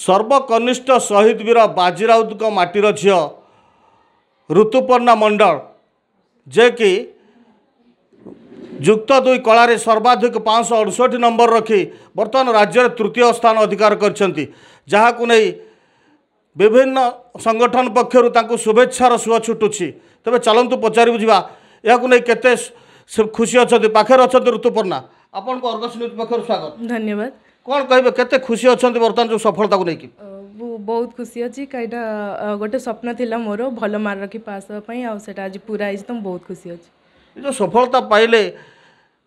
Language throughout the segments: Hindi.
ସର୍ବକନିଷ୍ଠ ଶହୀଦ ବୀର ବାଜି ରାଉତଙ୍କ ମାଟିର ଝିଅ ଋତୁପର୍ଣ୍ଣା ମଣ୍ଡଳ ଯିଏକି ଯୁକ୍ତ ଦୁଇ କଳାରେ ସର୍ବାଧିକ ପାଞ୍ଚଶହ ଅଡ଼ଷଠି ନମ୍ବର ରଖି ବର୍ତ୍ତମାନ ରାଜ୍ୟରେ ତୃତୀୟ ସ୍ଥାନ ଅଧିକାର କରିଛନ୍ତି ଯାହାକୁ ନେଇ ବିଭିନ୍ନ ସଂଗଠନ ପକ୍ଷରୁ ତାଙ୍କୁ ଶୁଭେଚ୍ଛାର ସୁଅ ଛୁଟୁଛି ତେବେ ଚାଲନ୍ତୁ ପଚାରି ବୁଝିବା ଏହାକୁ ନେଇ କେତେ ଖୁସି ଅଛନ୍ତି ପାଖରେ ଅଛନ୍ତି ଋତୁପର୍ଣ୍ଣା ଆପଣଙ୍କୁ ଅର୍ଗସ ନ୍ୟୁଜ୍ ପକ୍ଷରୁ ସ୍ୱାଗତ ଧନ୍ୟବାଦ कन् कत खुसी अहिले जो सफलता बहुत खुसी अहि कि गए स्वप्ति मो भल मर्क र पासपेटा पुरा आुसी जो सफलता पाइले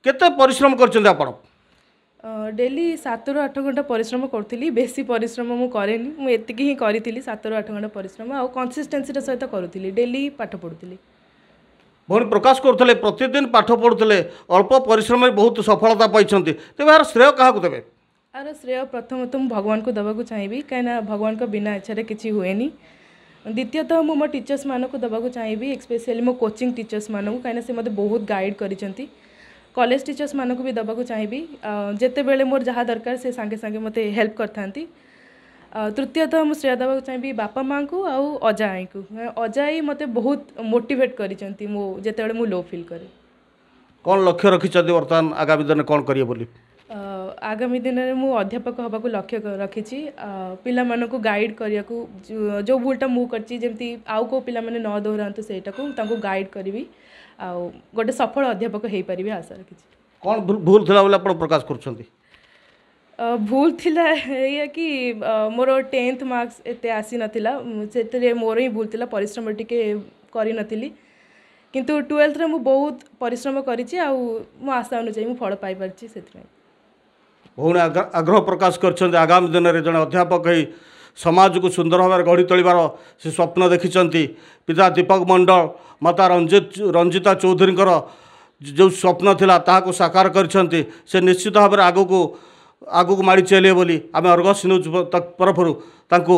के परिश्रम गरिन्छ आपली सत रु आठ घंटा परिश्रम गर्नुतिक हिँड गरि आठ घंटा परिश्रम आउँछ कन्सिस्टेन्सी सहित डेली पाठ पढुली प्रकाश प्रकाशले प्रतिदिन पाठ पढु अल्प परिश्रम बहुत सफलता पाइन्छ तपाईँ श्रेय कहाँको देव ଆର ଶ୍ରେୟ ପ୍ରଥମତଃ ମୁଁ ଭଗବାନଙ୍କୁ ଦେବାକୁ ଚାହିଁବି କାହିଁକିନା ଭଗବାନଙ୍କ ବିନା ଇଚ୍ଛାରେ କିଛି ହୁଏନି ଦ୍ୱିତୀୟତଃ ମୁଁ ମୋ ଟିଚର୍ସମାନଙ୍କୁ ଦେବାକୁ ଚାହିଁବି ଏସ୍ପେସିଆଲି ମୋ କୋଚିଂ ଟିଚର୍ସମାନଙ୍କୁ କାହିଁକିନା ସେ ମୋତେ ବହୁତ ଗାଇଡ଼ କରିଛନ୍ତି କଲେଜ ଟିଚର୍ସମାନଙ୍କୁ ବି ଦେବାକୁ ଚାହିଁବି ଯେତେବେଳେ ମୋର ଯାହା ଦରକାର ସେ ସାଙ୍ଗେ ସାଙ୍ଗେ ମୋତେ ହେଲ୍ପ କରିଥାନ୍ତି ତୃତୀୟତଃ ମୁଁ ଶ୍ରେୟ ଦେବାକୁ ଚାହିଁବି ବାପା ମାଆଙ୍କୁ ଆଉ ଅଜା ଆଈଙ୍କୁ ଅଜା ଆଈ ମୋତେ ବହୁତ ମୋଟିଭେଟ୍ କରିଛନ୍ତି ମୁଁ ଯେତେବେଳେ ମୁଁ ଲୋ ଫିଲ୍ କରେ କ'ଣ ଲକ୍ଷ୍ୟ ରଖିଛନ୍ତି ବର୍ତ୍ତମାନ ଆଗାମୀ ଦିନରେ କ'ଣ କରିବେ ବୋଲି आगामी दिन में मुझे अध्यापक हाँ को लक्ष्य रखी पा मान गाइड करा जो भूलटा मुझे जमी करो पाने न दौरा से गाइड करी आ गए सफल अध्यापक हो पारे आशा रखी कौन भूल था प्रकाश कर भूल थी कि मोर टेन्थ मार्क्स एत आसी ना से मोर ही भूल था पिश्रम टे करी कितु ट्वेल्थ में मुझे बहुत पिश्रम करशा अनुजाई मुझे फल पाई से ଭଉଣୀ ଆଗ୍ରହ ପ୍ରକାଶ କରିଛନ୍ତି ଆଗାମୀ ଦିନରେ ଜଣେ ଅଧ୍ୟାପକ ହୋଇ ସମାଜକୁ ସୁନ୍ଦର ଭାବରେ ଗଢ଼ି ତୋଳିବାର ସେ ସ୍ୱପ୍ନ ଦେଖିଛନ୍ତି ପିତା ଦୀପକ ମଣ୍ଡଳ ମାତା ରଞ୍ଜିତ ରଞ୍ଜିତା ଚୌଧୁରୀଙ୍କର ଯେଉଁ ସ୍ୱପ୍ନ ଥିଲା ତାହାକୁ ସାକାର କରିଛନ୍ତି ସେ ନିଶ୍ଚିତ ଭାବରେ ଆଗକୁ ଆଗକୁ ମାଡ଼ି ଚାଲିବେ ବୋଲି ଆମେ ଅର୍ଗସ ନ୍ୟୁଜ୍ ତରଫରୁ ତାଙ୍କୁ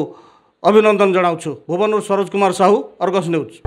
ଅଭିନନ୍ଦନ ଜଣାଉଛୁ ଭୁବନରୁ ସରୋଜ କୁମାର ସାହୁ ଅର୍ଗସ ନ୍ୟୁଜ୍